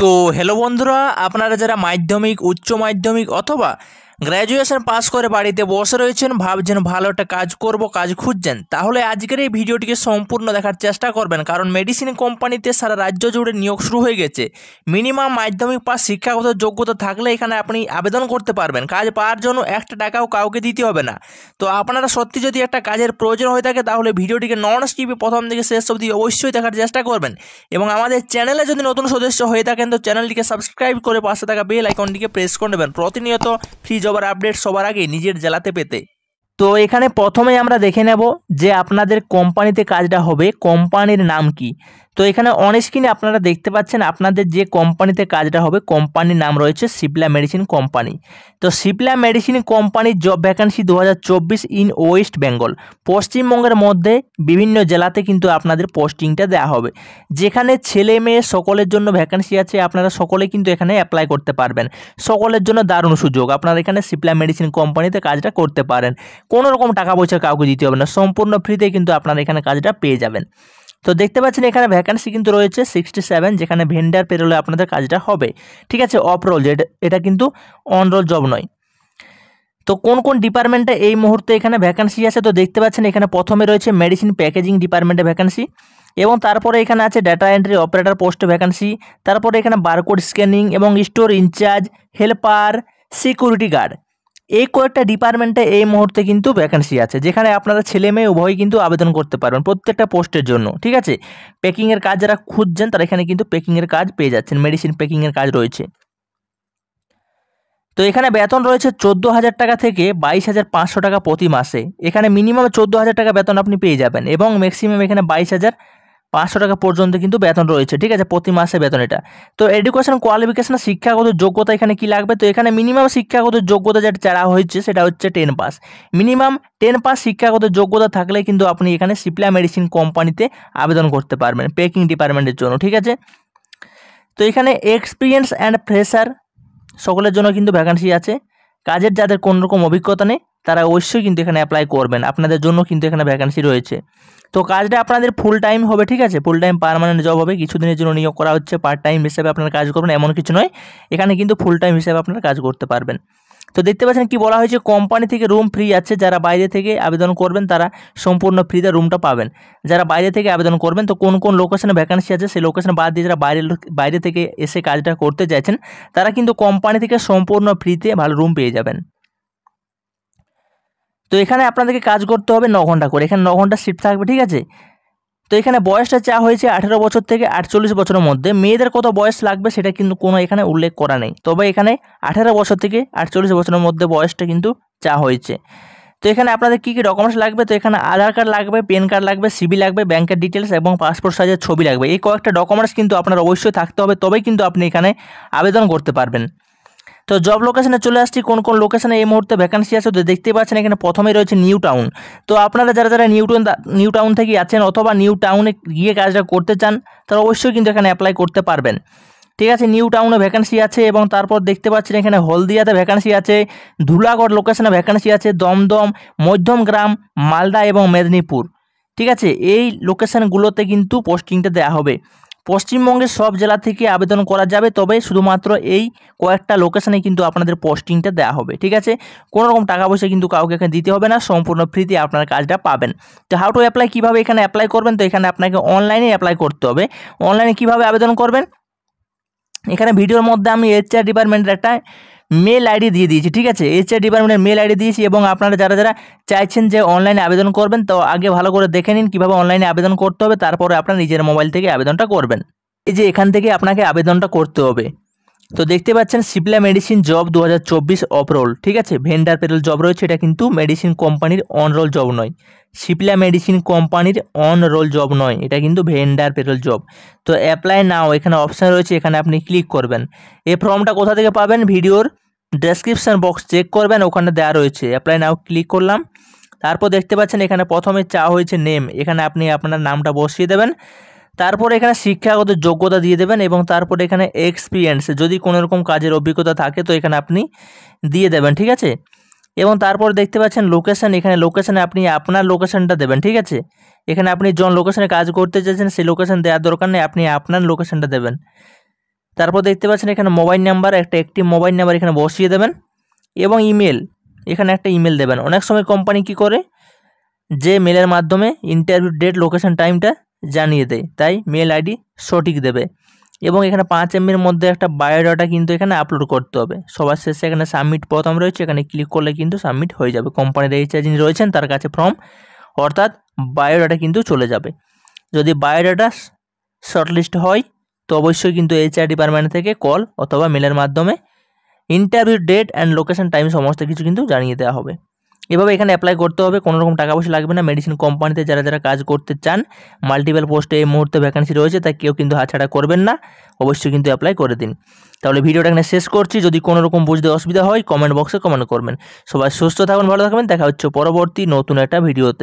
তো হ্যালো বন্ধুরা আপনারা যারা মাধ্যমিক উচ্চ মাধ্যমিক অথবা গ্র্যাজুয়েশন পাস করে বাড়িতে বসে রয়েছেন ভাবছেন ভালো একটা কাজ করব কাজ খুঁজছেন তাহলে আজকের এই ভিডিওটিকে সম্পূর্ণ দেখার চেষ্টা করবেন কারণ মেডিসিন কোম্পানিতে সারা রাজ্য জুড়ে নিয়োগ শুরু হয়ে গেছে মিনিমাম মাধ্যমিক পাস শিক্ষাগত যোগ্যতা থাকলে এখানে আপনি আবেদন করতে পারবেন কাজ পাওয়ার জন্য একটা টাকাও কাউকে দিতে হবে না তো আপনারা সত্যি যদি একটা কাজের প্রয়োজন হয়ে থাকে তাহলে ভিডিওটিকে নন স্কিপে প্রথম থেকে শেষ অবধি অবশ্যই দেখার চেষ্টা করবেন এবং আমাদের চ্যানেলে যদি নতুন সদস্য হয়ে থাকেন তো চ্যানেলটিকে সাবস্ক্রাইব করে পাশে থাকা বেল আইকনটিকে প্রেস করে নেবেন প্রতিনিয়ত ফ্রিজ জবার আপডেট সবার আগে নিজের জেলাতে পেতে তো এখানে প্রথমে আমরা দেখে নেব যে আপনাদের কোম্পানিতে কাজটা হবে কোম্পানির নাম কি তো এখানে অনেক আপনারা দেখতে পাচ্ছেন আপনাদের যে কোম্পানিতে কাজটা হবে কোম্পানির নাম রয়েছে সিপলা মেডিসিন কোম্পানি তো সিপলা মেডিসিন কোম্পানির জব ভ্যাকান্সি দু ইন ওয়েস্ট বেঙ্গল পশ্চিমবঙ্গের মধ্যে বিভিন্ন জেলাতে কিন্তু আপনাদের পোস্টিংটা দেওয়া হবে যেখানে ছেলে মেয়ে সকলের জন্য ভ্যাকান্সি আছে আপনারা সকলে কিন্তু এখানে অ্যাপ্লাই করতে পারবেন সকলের জন্য দারুণ সুযোগ আপনারা এখানে সিপলা মেডিসিন কোম্পানিতে কাজটা করতে পারেন কোনো রকম টাকা পয়সা কাউকে দিতে হবে না সম্পূর্ণ ফ্রিতে কিন্তু আপনারা এখানে কাজটা পেয়ে যাবেন তো দেখতে পাচ্ছেন এখানে ভ্যাকান্সি কিন্তু রয়েছে সিক্সটি সেভেন যেখানে ভেন্ডার পেরোলে আপনাদের কাজটা হবে ঠিক আছে অফ রোল যেটা এটা কিন্তু অন রোল জব নয় তো কোন কোন ডিপার্টমেন্টে এই মুহূর্তে এখানে ভ্যাকান্সি আছে তো দেখতে পাচ্ছেন এখানে প্রথমে রয়েছে মেডিসিন প্যাকেজিং ডিপার্টমেন্টে ভ্যাকান্সি এবং তারপরে এখানে আছে ডাটা এন্ট্রি অপারেটর পোস্টে ভ্যাকান্সি তারপরে এখানে বারকোড স্ক্যানিং এবং store incharge helper security guard এই কয়েকটা ডিপার্টমেন্টে এই মুহূর্তে কিন্তু ভ্যাকেন্সি আছে যেখানে আপনারা ছেলে মেয়ে উভয়ই কিন্তু আবেদন করতে পারবেন প্রত্যেকটা পোস্টের জন্য ঠিক আছে প্যাকিংয়ের কাজ যারা খুঁজছেন তারা এখানে কিন্তু প্যাকিংয়ের কাজ পেয়ে যাচ্ছেন মেডিসিন প্যাকিংয়ের কাজ রয়েছে তো এখানে বেতন রয়েছে চোদ্দো হাজার টাকা থেকে বাইশ হাজার পাঁচশো টাকা প্রতি মাসে এখানে মিনিমাম চোদ্দো হাজার টাকা বেতন আপনি পেয়ে যাবেন এবং ম্যাক্সিমাম এখানে বাইশ হাজার পাঁচশো টাকা পর্যন্ত কিন্তু বেতন রয়েছে ঠিক আছে প্রতি মাসে বেতন এটা তো এডুকেশন কোয়ালিফিকেশন শিক্ষাগত যোগ্যতা এখানে কি লাগবে তো এখানে মিনিমাম শিক্ষাগত যোগ্যতা যেটা চারা হয়েছে সেটা হচ্ছে ten pass minimum ten pass শিক্ষাগত যোগ্যতা থাকলে কিন্তু আপনি এখানে সিপ্লা মেডিসিন কোম্পানিতে আবেদন করতে পারবেন পেকিং ডিপার্টমেন্টের জন্য ঠিক আছে তো এখানে এক্সপিরিয়েন্স অ্যান্ড ফ্রেশার সকলের জন্য কিন্তু ভ্যাকান্সি আছে কাজের যাদের কোনো রকম অভিজ্ঞতা নেই তারা অবশ্যই কিন্তু এখানে অ্যাপ্লাই করবেন আপনাদের জন্য কিন্তু এখানে ভ্যাকান্সি রয়েছে তো কাজটা আপনাদের ফুল টাইম হবে ঠিক আছে ফুল টাইম পারমানেন্ট জব হবে কিছু দিনের জন্য নিয়োগ করা হচ্ছে পার্ট টাইম হিসেবে আপনারা কাজ করবেন এমন কিছু নয় এখানে কিন্তু ফুল টাইম হিসেবে আপনারা কাজ করতে পারবেন তো দেখতে পাচ্ছেন কি বলা হয়েছে কোম্পানি থেকে রুম ফ্রি আছে যারা বাইরে থেকে আবেদন করবেন তারা সম্পূর্ণ ফ্রিতে রুমটা পাবেন যারা বাইরে থেকে আবেদন করবেন তো কোন কোন লোকেশনে ভ্যাকান্সি আছে সেই লোকেশন বাদ দিয়ে যারা বাইরে বাইরে থেকে এসে কাজটা করতে চাইছেন তারা কিন্তু কোম্পানি থেকে সম্পূর্ণ ফ্রিতে ভালো রুম পেয়ে যাবেন তো এখানে আপনাদেরকে কাজ করতে হবে ন ঘন্টা করে এখানে ন ঘন্টা শিফট থাকবে ঠিক আছে তো এখানে বয়সটা চা হয়েছে আঠেরো বছর থেকে আটচল্লিশ বছরের মধ্যে মেয়েদের কত বয়স লাগবে সেটা কিন্তু কোনো এখানে উল্লেখ করা নেই তবে এখানে আঠেরো বছর থেকে আটচল্লিশ বছরের মধ্যে বয়সটা কিন্তু চা হয়েছে তো এখানে আপনাদের কী কী ডকুমেন্টস লাগবে তো এখানে আধার কার্ড লাগবে প্যান কার্ড লাগবে সিবি লাগবে ব্যাংকের ডিটেলস এবং পাসপোর্ট সাইজের ছবি লাগবে এই কয়েকটা ডকুমেন্টস কিন্তু আপনার অবশ্যই থাকতে হবে তবেই কিন্তু আপনি এখানে আবেদন করতে পারবেন তো জব লোকেশনে চলে আসছি কোন কোন লোকেশনে এই মুহূর্তে ভ্যাকান্সি আছে তো দেখতে পাচ্ছেন এখানে প্রথমেই রয়েছে নিউ টাউন তো আপনারা যারা যারা নিউ টাউন নিউ টাউন থেকে আছেন অথবা নিউ টাউনে গিয়ে কাজটা করতে চান তারা অবশ্যই কিন্তু এখানে অ্যাপ্লাই করতে পারবেন ঠিক আছে নিউ টাউনে ভ্যাকান্সি আছে এবং তারপর দেখতে পাচ্ছেন এখানে হলদিয়াতে ভ্যাকান্সি আছে ধুলাগড় লোকেশনে ভ্যাকান্সি আছে দমদম মধ্যমগ্রাম মালদা এবং মেদিনীপুর ঠিক আছে এই লোকেশানগুলোতে কিন্তু পোস্টিংটা দেওয়া হবে পশ্চিমবঙ্গের সব জেলা থেকে আবেদন করা যাবে তবে শুধুমাত্র এই কয়েকটা লোকেশানে কিন্তু আপনাদের পোস্টিংটা দেওয়া হবে ঠিক আছে কোনো রকম টাকা পয়সা কিন্তু কাউকে এখানে দিতে হবে না সম্পূর্ণ ফ্রিতে আপনার কাজটা পাবেন তো হাউ টু অ্যাপ্লাই কীভাবে এখানে অ্যাপ্লাই করবেন তো এখানে আপনাকে অনলাইনে অ্যাপ্লাই করতে হবে অনলাইনে কিভাবে আবেদন করবেন এখানে ভিডিওর মধ্যে আমি এইচআর ডিপার্টমেন্টের একটা মেল আইডি দিয়ে দিয়েছি ঠিক আছে এইচআর ডিপার্টমেন্টের মেল আইডি দিয়েছি এবং আপনারা যারা যারা চাইছেন যে অনলাইনে আবেদন করবেন তো আগে ভালো করে দেখে নিন কীভাবে অনলাইনে আবেদন করতে হবে তারপরে আপনার নিজের মোবাইল থেকে আবেদনটা করবেন এই যে এখান থেকে আপনাকে আবেদনটা করতে হবে তো দেখতে পাচ্ছেন সিপলা মেডিসিন জব দু হাজার চব্বিশ অপরোল ঠিক আছে ভেন্ডার পেরোল জব রয়েছে এটা কিন্তু মেডিসিন কোম্পানির অনরোল জব নয় সিপলা মেডিসিন কোম্পানির অনরোল জব নয় এটা কিন্তু ভেন্ডার পেরোল জব তো অ্যাপ্লাই নাও এখানে অপশান রয়েছে এখানে আপনি ক্লিক করবেন এই ফর্মটা কোথা থেকে পাবেন ভিডিওর ডেসক্রিপশান বক্স চেক করবেন ওখানে দেওয়া রয়েছে অ্যাপ্লাই নাও ক্লিক করলাম তারপর দেখতে পাচ্ছেন এখানে প্রথমে চাওয়া হয়েছে নেম এখানে আপনি আপনার নামটা বসিয়ে দেবেন তারপর এখানে শিক্ষাগত যোগ্যতা দিয়ে দেবেন এবং তারপর এখানে এক্সপিরিয়েন্স যদি কোনো রকম কাজের অভিজ্ঞতা থাকে তো এখানে আপনি দিয়ে দেবেন ঠিক আছে এবং তারপর দেখতে পাচ্ছেন লোকেশান এখানে লোকেশানে আপনি আপনার লোকেশানটা দেবেন ঠিক আছে এখানে আপনি যখন লোকেশানে কাজ করতে চাইছেন সেই লোকেশান দেওয়ার দরকার নেই আপনি আপনার লোকেশানটা দেবেন তারপর দেখতে পাচ্ছেন এখানে মোবাইল নাম্বার একটা একটি মোবাইল নাম্বার এখানে বসিয়ে দেবেন এবং ইমেল এখানে একটা ইমেল দেবেন অনেক সময় কোম্পানি কি করে যে মেলের মাধ্যমে ইন্টারভিউ ডেট লোকেশন টাইমটা জানিয়ে দেয় তাই মেল আইডি সঠিক দেবে এবং এখানে পাঁচ এমবির মধ্যে একটা বায়োডাটা কিন্তু এখানে আপলোড করতে হবে সবার শেষে এখানে সাবমিট প্রথম রয়েছে এখানে ক্লিক করলে কিন্তু সাবমিট হয়ে যাবে কোম্পানির এইচআর যিনি রয়েছেন তার কাছে ফর্ম অর্থাৎ বায়োডাটা কিন্তু চলে যাবে যদি বায়োডাটা শর্টলিস্ট হয় তো অবশ্যই কিন্তু এইচআর ডিপার্টমেন্ট থেকে কল অথবা মেলের মাধ্যমে interview date and location time সমস্ত কিছু কিন্তু জানিয়ে দেওয়া হবে এভাবে এখানে অ্যাপ্লাই করতে হবে কোনো রকম টাকা পয়সা লাগবে না মেডিসিন কোম্পানিতে যারা যারা কাজ করতে চান মাল্টিপল পোস্টে এই মুহূর্তে ভ্যাকান্সি রয়েছে তা কেউ কিন্তু হাছাড়া করবেন না অবশ্যই কিন্তু অ্যাপ্লাই করে দিন তাহলে ভিডিওটা এখানে শেষ করছি যদি কোনো রকম বুঝতে অসুবিধা হয় কমেন্ট বক্সে কমেন্ট করবেন সবাই সুস্থ থাকুন ভালো থাকবেন দেখা হচ্ছে পরবর্তী নতুন একটা ভিডিওতে